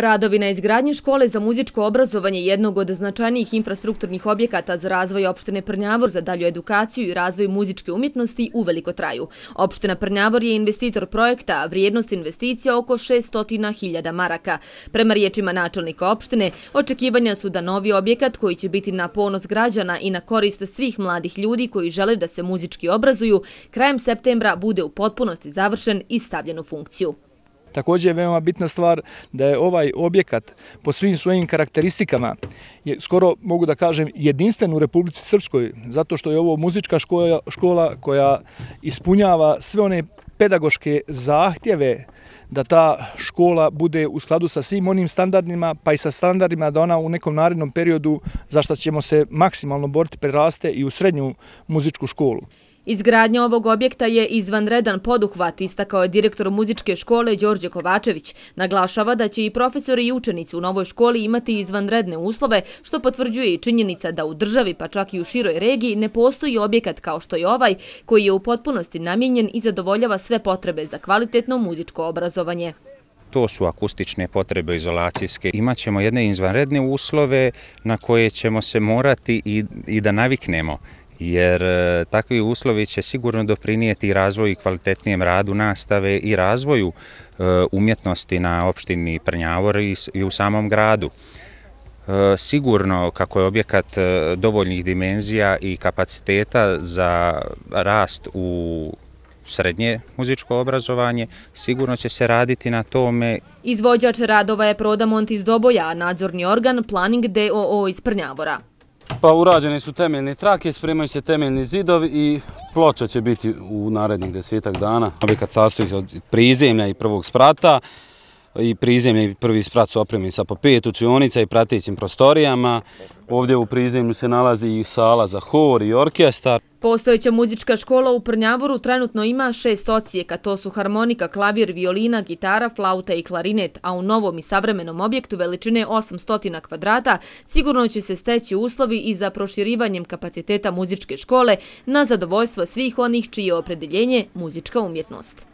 Radovi na izgradnje škole za muzičko obrazovanje jednog od značajnijih infrastrukturnih objekata za razvoj opštine Prnjavor za dalju edukaciju i razvoj muzičke umjetnosti u veliko traju. Opština Prnjavor je investitor projekta, a vrijednost investicija oko 600.000 maraka. Prema riječima načelnika opštine, očekivanja su da novi objekat koji će biti na ponos građana i na korist svih mladih ljudi koji žele da se muzički obrazuju, krajem septembra bude u potpunosti završen i stavljen u funkciju. Također je veoma bitna stvar da je ovaj objekat po svim svojim karakteristikama je skoro, mogu da kažem, jedinstven u Republici Srpskoj, zato što je ovo muzička škola, koja ispunjava sve one pedagoške zahtjeve da ta škola bude u skladu sa svim onim standardima, pa i sa standardima da ona u nekom narednom periodu, za ćemo se maksimalno boriti, preraste i u srednju muzičku školu. Izgradnja ovog objekta je izvanredan poduhvat, istakao je direktor muzičke škole Đorđe Kovačević. Naglašava da će i profesori i učenici u novoj školi imati izvanredne uslove, što potvrđuje i činjenica da u državi, pa čak i u široj regiji, ne postoji objekat kao što je ovaj, koji je u potpunosti namjenjen i zadovoljava sve potrebe za kvalitetno muzičko obrazovanje. To su akustične potrebe izolacijske. Imaćemo jedne izvanredne uslove na koje ćemo se morati i da naviknemo, jer e, takvi uslovi će sigurno doprinijeti razvoju i kvalitetnijem radu nastave i razvoju e, umjetnosti na opštini Prnjavor i u samom gradu. E, sigurno kako je objekat dovoljnih dimenzija i kapaciteta za rast u srednje muzičko obrazovanje, sigurno će se raditi na tome. Izvođač radova je Prodamont iz Doboja, nadzorni organ Planning DOO iz Prnjavora. Pa urađene su temeljne trake, spremaju se temeljni zidovi i ploča će biti u narednih desetak dana. Objekat sastoji od prizemlja i prvog sprata i prizemlje i prvi sprat su opremljeni sa po pet učionica i pratećim prostorijama. Ovdje u prizemlju se nalazi i sala za hor i orkestar. Postojeća muzička škola u Prnjavoru trenutno ima šest ocijeka, to su harmonika, klavir, violina, gitara, flauta i klarinet, a u novom i savremenom objektu veličine 800 kvadrata sigurno će se steći uslovi i za proširivanjem kapaciteta muzičke škole na zadovoljstvo svih onih čije je opredeljenje muzička umjetnost.